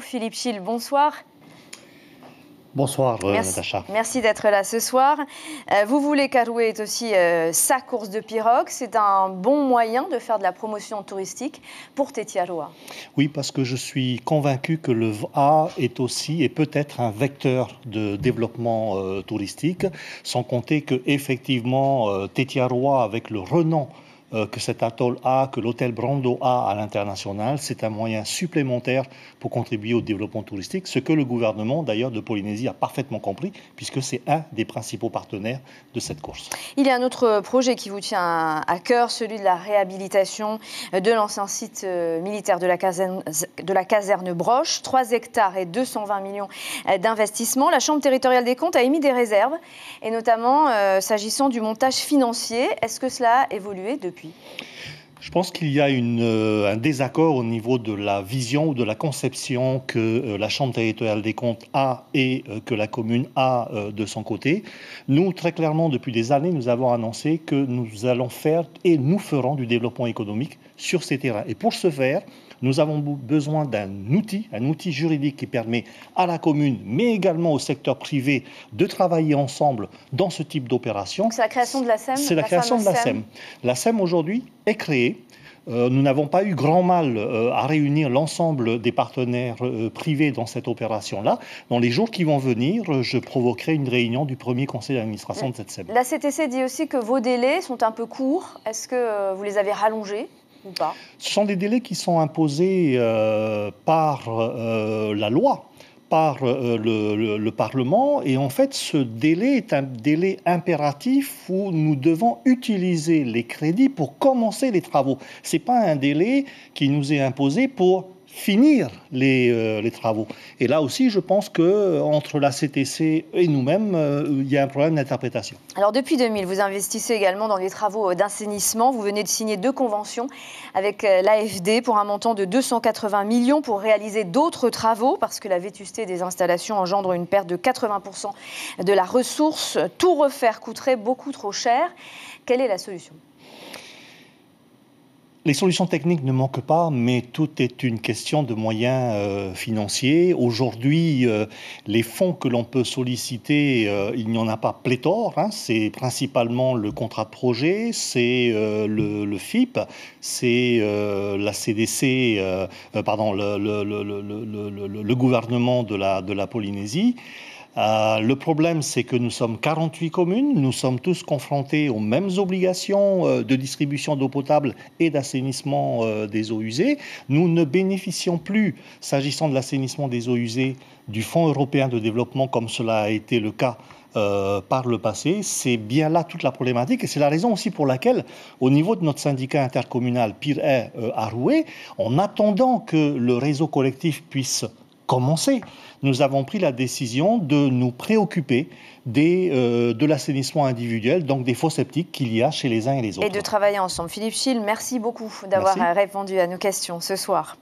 Philippe Chil, bonsoir. Bonsoir, euh, merci, Natacha. Merci d'être là ce soir. Euh, vous voulez qu'Arouet ait aussi euh, sa course de pirogue. C'est un bon moyen de faire de la promotion touristique pour Tétiaroa. Oui, parce que je suis convaincu que le VA est aussi et peut-être un vecteur de développement touristique, sans compter que effectivement avec le renom euh, que cet atoll a, que l'hôtel Brando a à l'international, c'est un moyen supplémentaire pour contribuer au développement touristique, ce que le gouvernement d'ailleurs de Polynésie a parfaitement compris, puisque c'est un des principaux partenaires de cette course. Il y a un autre projet qui vous tient à cœur, celui de la réhabilitation de l'ancien site euh, militaire de la caserne, de la caserne Broche, 3 hectares et 220 millions d'investissements. La Chambre territoriale des comptes a émis des réserves, et notamment euh, s'agissant du montage financier. Est-ce que cela a évolué depuis je pense qu'il y a euh, un désaccord au niveau de la vision ou de la conception que euh, la Chambre territoriale des comptes a et euh, que la commune a de son côté. Nous, très clairement, depuis des années, nous avons annoncé que nous allons faire et nous ferons du développement économique sur ces terrains. Et pour ce faire, nous avons besoin d'un outil, un outil juridique qui permet à la commune, mais également au secteur privé, de travailler ensemble dans ce type d'opération. C'est la création de la SEM C'est la, création de la SEM. La SEM, aujourd'hui, est créée. Euh, nous n'avons pas eu grand mal euh, à réunir l'ensemble des partenaires euh, privés dans cette opération-là. Dans les jours qui vont venir, je provoquerai une réunion du premier conseil d'administration de cette SEM. La CTC dit aussi que vos délais sont un peu courts. Est-ce que vous les avez rallongés ce sont des délais qui sont imposés euh, par euh, la loi par euh, le, le, Parlement. Et en fait, ce délai est un délai impératif où nous devons utiliser les crédits pour commencer les travaux. Ce n'est pas un délai qui nous est imposé pour finir euh, les, travaux. Et là aussi, je pense qu'entre euh, entre la CTC et nous-mêmes, euh, il y a un problème d'interprétation. Alors depuis 2000, vous investissez également dans les travaux d'assainissement. Vous venez de signer deux conventions avec l'AFD pour un montant de 280 millions pour réaliser d'autres travaux parce que la vétusté des installations engendre une perte de 80% de la ressource. Tout refaire coûterait beaucoup trop cher. Quelle est la solution les solutions techniques ne manquent pas, mais tout est une question de moyens euh, financiers. Aujourd'hui, euh, les fonds que l'on peut solliciter, euh, il n'y en a pas pléthore. Hein. C'est principalement le contrat de projet, c'est le, FIP, c'est la CDC, pardon, le, gouvernement de la Polynésie. Euh, le problème, c'est que nous sommes 48 communes, nous sommes tous confrontés aux mêmes obligations euh, de distribution d'eau potable et d'assainissement euh, des eaux usées. Nous ne bénéficions plus, s'agissant de l'assainissement des eaux usées, du Fonds européen de développement comme cela a été le cas par le passé. C'est bien là toute la problématique et c'est la raison aussi pour laquelle, au niveau de notre syndicat intercommunal Pire à Rouet, en attendant que le réseau collectif puisse commencé, nous avons pris la décision de nous préoccuper des, euh, de l'assainissement individuel, donc des faux sceptiques qu'il y a chez les uns et les autres. Et de travailler ensemble. Philippe Schill, merci beaucoup d'avoir répondu à nos questions ce soir.